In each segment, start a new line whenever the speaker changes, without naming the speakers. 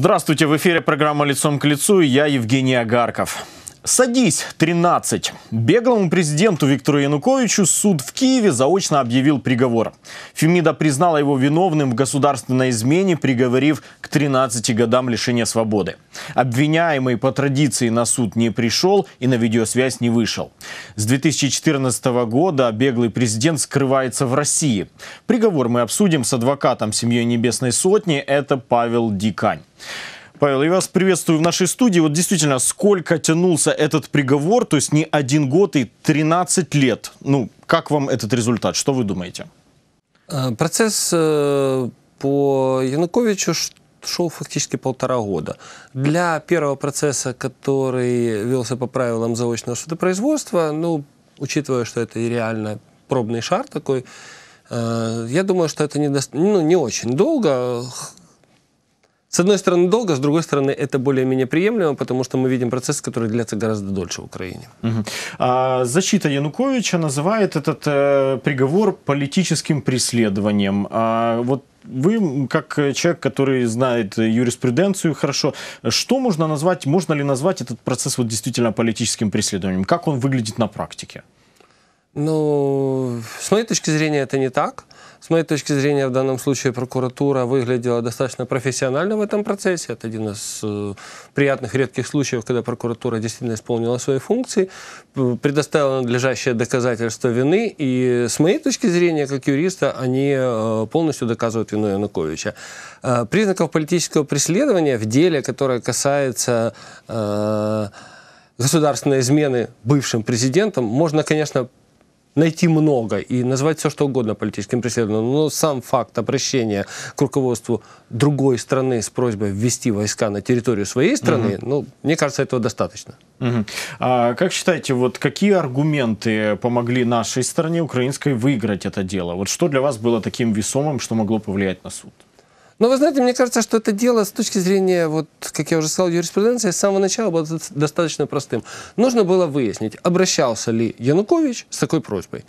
Здравствуйте, в эфире программа «Лицом к лицу» и я, Евгений Агарков. Садись, 13. Беглому президенту Виктору Януковичу суд в Киеве заочно объявил приговор. Фемида признала его виновным в государственной измене, приговорив к 13 годам лишения свободы. Обвиняемый по традиции на суд не пришел и на видеосвязь не вышел. С 2014 года беглый президент скрывается в России. Приговор мы обсудим с адвокатом семьи Небесной Сотни. Это Павел Дикань. Павел, я вас приветствую в нашей студии. Вот действительно, сколько тянулся этот приговор, то есть не один год и 13 лет. Ну, как вам этот результат? Что вы думаете?
Э, процесс э, по Януковичу шел фактически полтора года. Для первого процесса, который велся по правилам заочного судопроизводства, ну, учитывая, что это реально пробный шар такой, э, я думаю, что это не, до... ну, не очень долго. С одной стороны долго, с другой стороны это более-менее приемлемо, потому что мы видим процесс, который длится гораздо дольше в Украине.
Угу. А, защита Януковича называет этот э, приговор политическим преследованием. А, вот вы, как человек, который знает юриспруденцию хорошо, что можно назвать, можно ли назвать этот процесс вот действительно политическим преследованием? Как он выглядит на практике?
Ну, с моей точки зрения, это не так. С моей точки зрения, в данном случае прокуратура выглядела достаточно профессионально в этом процессе. Это один из э, приятных, редких случаев, когда прокуратура действительно исполнила свои функции, э, предоставила надлежащее доказательство вины. И с моей точки зрения, как юриста, они э, полностью доказывают вину Януковича. Э, признаков политического преследования в деле, которое касается э, государственной измены бывшим президентом можно, конечно, найти много и назвать все, что угодно политическим преследованием, но сам факт обращения к руководству другой страны с просьбой
ввести войска на территорию своей страны, угу. ну, мне кажется, этого достаточно. Угу. А как считаете, вот какие аргументы помогли нашей стране, украинской, выиграть это дело? Вот что для вас было таким весомым, что могло повлиять на суд?
Но вы знаете, мне кажется, что это дело с точки зрения, вот, как я уже сказал, юриспруденции с самого начала было достаточно простым. Нужно было выяснить, обращался ли Янукович с такой просьбой.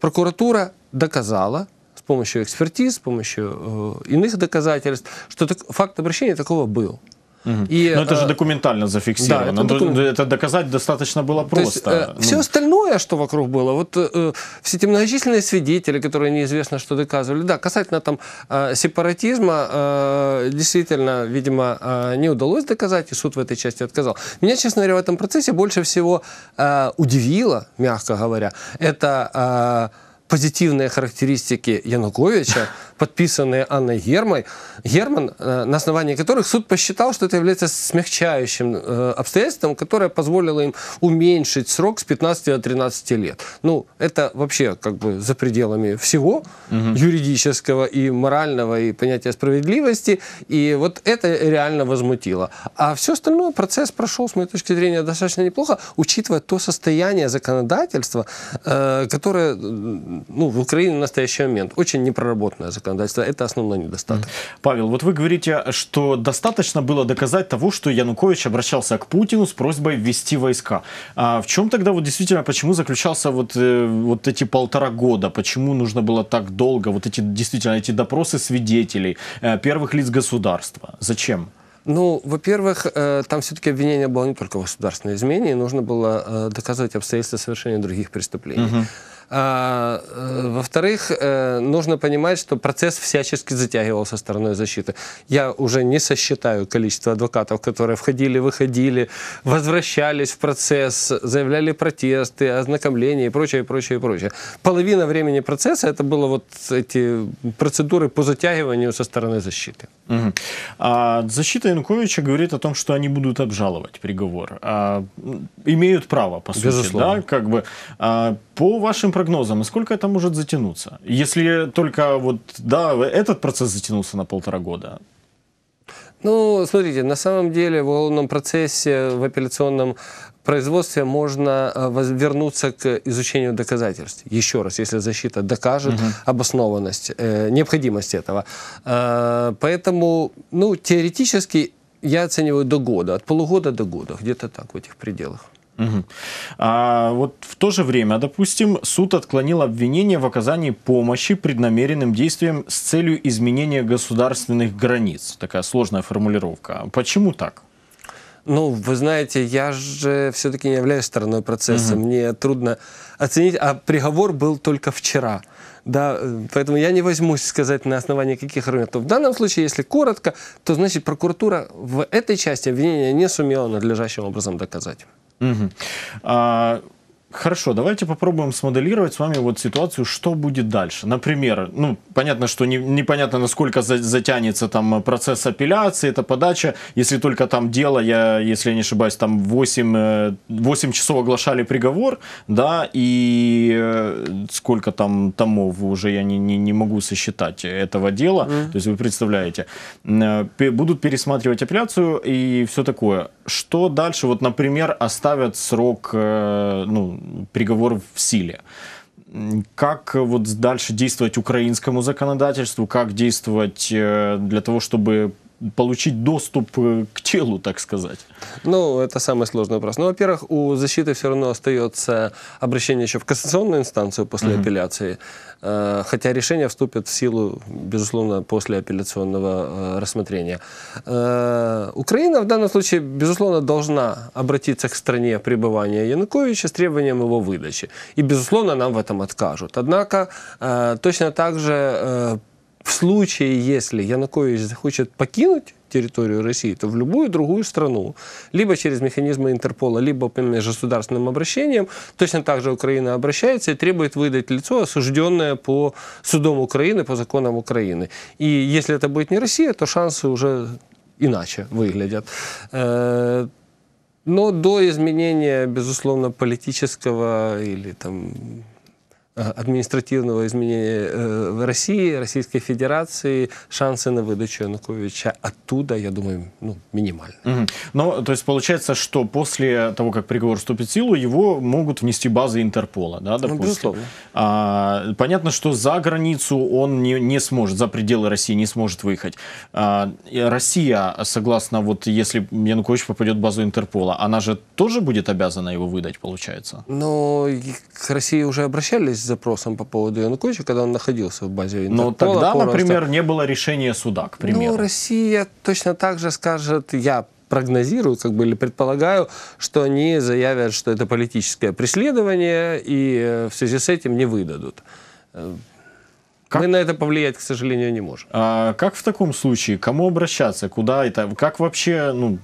Прокуратура доказала, с помощью экспертиз, с помощью э, иных доказательств, что так, факт обращения
такого был. И, Но это же а, документально зафиксировано. Да, это, ну, докум... это доказать достаточно было просто. То есть, э, ну. Все
остальное, что вокруг было, вот э, э, все эти многочисленные свидетели, которые неизвестно, что доказывали, да, касательно там сепаратизма, действительно, видимо, не удалось доказать, и суд в этой части отказал. Меня, честно говоря, в этом процессе больше всего удивило, мягко говоря, это... позитивные характеристики Януковича подписанные Анной Гермой, Герман, э, на основании которых суд посчитал, что это является смягчающим э, обстоятельством, которое позволило им уменьшить срок с 15 до 13 лет. Ну, это вообще как бы за пределами всего угу. юридического и морального, и понятия справедливости. И вот это реально возмутило. А все остальное, процесс прошел, с моей точки зрения, достаточно неплохо, учитывая то состояние законодательства, э, которое ну, в Украине в настоящий
момент очень непроработанное законодательство законодательства. Это основной недостаток. Павел, вот вы говорите, что достаточно было доказать того, что Янукович обращался к Путину с просьбой ввести войска. А в чем тогда вот действительно, почему заключался вот, э, вот эти полтора года? Почему нужно было так долго вот эти действительно эти допросы свидетелей, э, первых лиц государства? Зачем?
Ну, во-первых, э, там все-таки обвинение было не только в государственной измене, нужно было доказывать обстоятельства совершения других преступлений. Угу. А, э, во-вторых, э, нужно понимать, что процесс всячески затягивался стороной защиты. Я уже не сосчитаю количество адвокатов, которые входили, выходили, возвращались в процесс, заявляли протесты, ознакомления и прочее, и прочее, и прочее. Половина времени процесса это было
вот эти процедуры по затягиванию со стороны защиты. Угу. А, защита Януковича говорит о том, что они будут обжаловать приговор. А, имеют право, по сути. Безусловно. Да? Как бы, а, по вашим прогнозам, прогнозам, и сколько это может затянуться? Если только вот, да, этот процесс затянулся на полтора года,
ну, смотрите, на самом деле в уголовном процессе, в апелляционном производстве можно э, вернуться к изучению доказательств. Еще раз, если защита докажет угу. обоснованность, э, необходимость этого. Э, поэтому, ну, теоретически
я оцениваю до года, от полугода до года, где-то так, в этих пределах. Угу. А вот в то же время, допустим, суд отклонил обвинение в оказании помощи преднамеренным действиям с целью изменения государственных границ. Такая сложная формулировка. Почему так? Ну, вы знаете,
я же все-таки не являюсь стороной процесса. Угу. Мне трудно оценить, а приговор был только вчера. Да, э, поэтому я не возьмусь сказать, на основании каких аргументов. В данном случае, если коротко, то значит прокуратура
в этой части обвинения не сумела надлежащим образом доказать. Угу. А, Хорошо, давайте попробуем смоделировать с вами вот ситуацию, что будет дальше. Например, ну, понятно, что не, непонятно, насколько за, затянется там процесс апелляции, это подача, если только там дело, я, если я не ошибаюсь, там 8, 8 э, часов оглашали приговор, да, и э, сколько там томов, уже я не, не, не могу сосчитать этого дела, mm. то есть вы представляете, э, будут пересматривать апелляцию и все такое. Что дальше? Вот, например, оставят срок, ну, приговор в силе. Как э, вот дальше действовать украинскому законодательству, как действовать э, для того, чтобы получить доступ э, к телу, так сказать?
Ну, это самый сложный вопрос. Ну, во-первых, у защиты все равно остается обращение еще в кассационную инстанцию после mm-hmm. апелляции, э, хотя решение вступит в силу, безусловно, после апелляционного э, рассмотрения. Украина в данном случае, безусловно, должна обратиться к стране пребывания Януковича с требованием его выдачи. И, безусловно, нам в этом откажут. Однако, точно так же в случае, если Янукович захочет покинуть территорию России, то в любую другую страну, либо через механизмы Интерпола, либо по государственным обращением, точно так же Украина обращается и требует выдать лицо, осужденное по судом Украины, по законам Украины. И если это будет не Россия, то шансы уже иначе выглядят. Э, но до изменения, безусловно, политического или там Э, административного изменения э, в России, Российской Федерации, шансы на выдачу Януковича оттуда, я думаю,
ну, минимальны. Угу. Ну, то есть получается, что после того, как приговор вступит в силу, его могут внести базы Интерпола, да, ну, допустим? Ну, безусловно. А, понятно, что за границу он не, не сможет, за пределы России не сможет выехать. А, Россия, согласно, вот если Янукович попадет в базу Интерпола, она же тоже будет обязана его выдать, получается?
Ну, к России уже обращались запросом по поводу Януковича, когда он находился в базе Интерпола. Но тогда, например,
не было решения суда, к примеру. Ну, Россия точно так же
скажет, я прогнозирую, как бы, или предполагаю, что они заявят, что это политическое преследование, и э, в связи с этим не выдадут. Э, как? Мы на это повлиять, к сожалению, не можем.
А как в таком случае? Кому обращаться? Куда это? Как вообще, ну,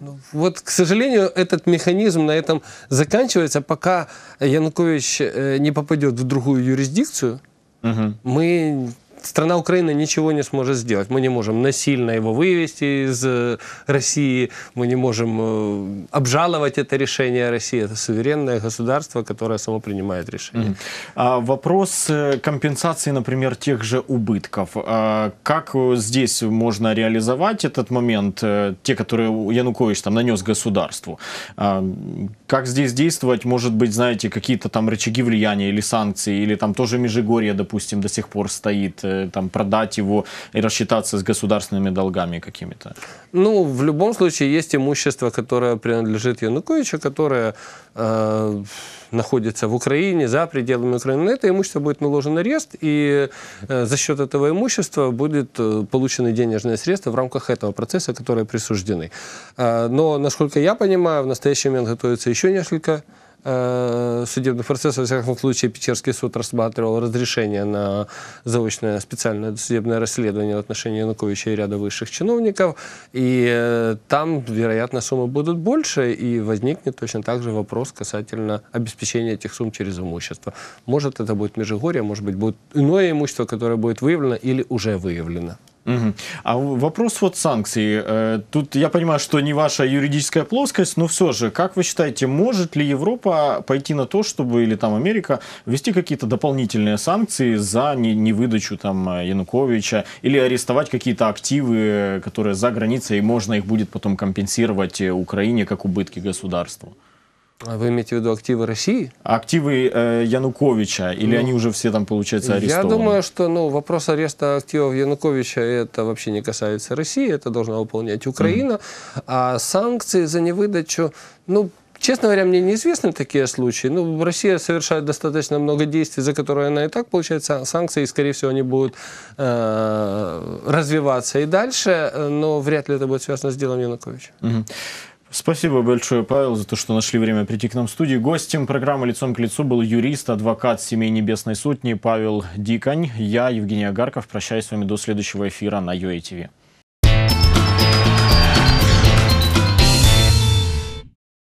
ну, вот, к сожалению, этот механизм на этом заканчивается,
пока Янукович э, не попадет в другую юрисдикцию, угу. мы страна Украина ничего не сможет сделать. Мы не можем насильно его вывести из э, России, мы не можем э, обжаловать это решение России. Это суверенное
государство, которое само принимает решение. Mm-hmm. А вопрос э, компенсации, например, тех же убытков. А как здесь можно реализовать этот момент, те, которые Янукович там нанес государству? А как здесь действовать? Может быть, знаете, какие-то там рычаги влияния или санкции, или там тоже Межигорье, допустим, до сих пор стоит Э, там, продать его и рассчитаться с государственными долгами какими-то?
Ну, в любом случае, есть имущество, которое принадлежит Януковичу, которое э, находится в Украине, за пределами Украины. На это имущество будет наложен арест, и э, за счет этого имущества будет э, получены денежные средства в рамках этого процесса, которые присуждены. Э, но, насколько я понимаю, в настоящий момент готовится еще несколько Э, судебных процессов, во всяком случае, Печерский суд рассматривал разрешение на заочное специальное судебное расследование в отношении Януковича и ряда высших чиновников, и э, там, вероятно, суммы будут больше, и возникнет точно так же вопрос касательно обеспечения этих сумм через имущество. Может, это будет Межигорье, может быть, будет иное имущество,
которое будет выявлено или уже выявлено. Угу. А вопрос вот санкций. Э, тут я понимаю, что не ваша юридическая плоскость, но все же, как вы считаете, может ли Европа пойти на то, чтобы, или там Америка, ввести какие-то дополнительные санкции за невыдачу там э, Януковича, или арестовать какие-то активы, э, которые за границей, и можно их будет потом компенсировать Украине как убытки государства?
А вы имеете в виду
активы России? Активы э, Януковича? Или ну, они уже все там, получается, арестованы? Я думаю,
что ну, вопрос ареста активов Януковича это вообще не касается России, это должна выполнять Украина. Mm -hmm. А санкции за невыдачу, ну, Честно говоря, мне неизвестны такие случаи. Ну, Россия совершает достаточно много действий, за которые она и так получает санкции, и, скорее всего, они будут э, развиваться и дальше, э, но вряд ли это будет связано с делом Януковича.
Угу. Спасибо большое, Павел, за то, что нашли время прийти к нам в студию. Гостем программы «Лицом к лицу» был юрист, адвокат семей Небесной Сотни Павел Дикань. Я, Евгений Агарков, прощаюсь с вами до следующего эфира на ЮЭТВ.